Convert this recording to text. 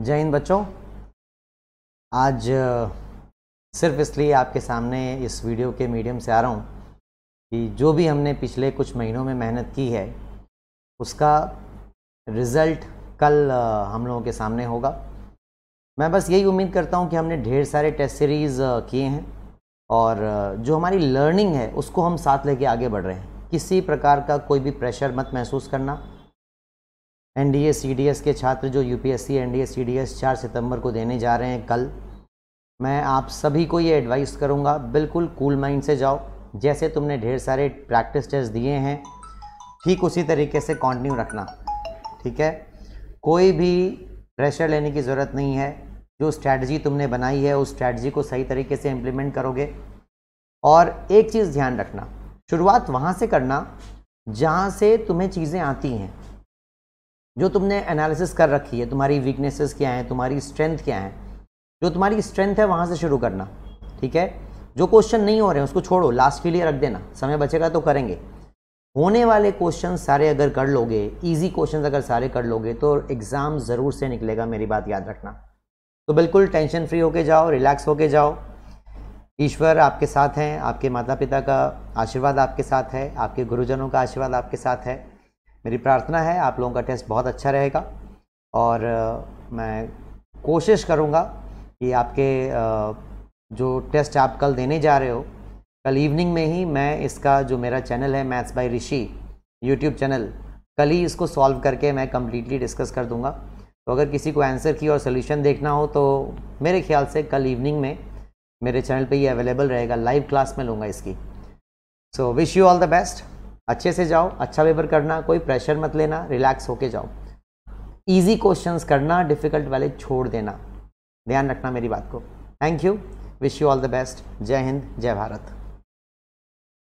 जय हिंद बच्चों आज सिर्फ इसलिए आपके सामने इस वीडियो के मीडियम से आ रहा हूँ कि जो भी हमने पिछले कुछ महीनों में मेहनत की है उसका रिज़ल्ट कल हम लोगों के सामने होगा मैं बस यही उम्मीद करता हूँ कि हमने ढेर सारे टेस्ट सीरीज़ किए हैं और जो हमारी लर्निंग है उसको हम साथ लेके आगे बढ़ रहे हैं किसी प्रकार का कोई भी प्रेशर मत महसूस करना एन डी के छात्र जो यू पी एस चार सितंबर को देने जा रहे हैं कल मैं आप सभी को ये एडवाइस करूँगा बिल्कुल कूल माइंड से जाओ जैसे तुमने ढेर सारे प्रैक्टिस टेस्ट दिए हैं ठीक उसी तरीके से कंटिन्यू रखना ठीक है कोई भी प्रेशर लेने की ज़रूरत नहीं है जो स्ट्रैटी तुमने बनाई है उस स्ट्रैटी को सही तरीके से इम्प्लीमेंट करोगे और एक चीज़ ध्यान रखना शुरुआत वहाँ से करना जहाँ से तुम्हें चीज़ें आती हैं जो तुमने एनालिसिस कर रखी है तुम्हारी वीकनेसेस क्या हैं तुम्हारी स्ट्रेंथ क्या है जो तुम्हारी स्ट्रेंथ है वहाँ से शुरू करना ठीक है जो क्वेश्चन नहीं हो रहे हैं उसको छोड़ो लास्ट के लिए रख देना समय बचेगा तो करेंगे होने वाले क्वेश्चन सारे अगर कर लोगे ईजी क्वेश्चन अगर सारे कर लोगे तो एग्ज़ाम ज़रूर से निकलेगा मेरी बात याद रखना तो बिल्कुल टेंशन फ्री होके जाओ रिलैक्स होके जाओ ईश्वर आपके साथ हैं आपके माता पिता का आशीर्वाद आपके साथ है आपके गुरुजनों का आशीर्वाद आपके साथ है मेरी प्रार्थना है आप लोगों का टेस्ट बहुत अच्छा रहेगा और मैं कोशिश करूँगा कि आपके जो टेस्ट आप कल देने जा रहे हो कल इवनिंग में ही मैं इसका जो मेरा चैनल है maths by Rishi YouTube channel कल ही इसको सॉल्व करके मैं कम्प्लीटली डिस्कस कर दूँगा तो अगर किसी को आंसर की और सोल्यूशन देखना हो तो मेरे ख्याल से कल इवनिंग में मेरे चैनल पे ये अवेलेबल रहेगा लाइव क्लास में लूँगा इसकी so wish you all the best अच्छे से जाओ अच्छा पेपर करना कोई प्रेशर मत लेना रिलैक्स होके जाओ ईजी क्वेश्चन करना डिफिकल्ट वाले छोड़ देना ध्यान रखना मेरी बात को thank you wish you all the best जय हिंद जय भारत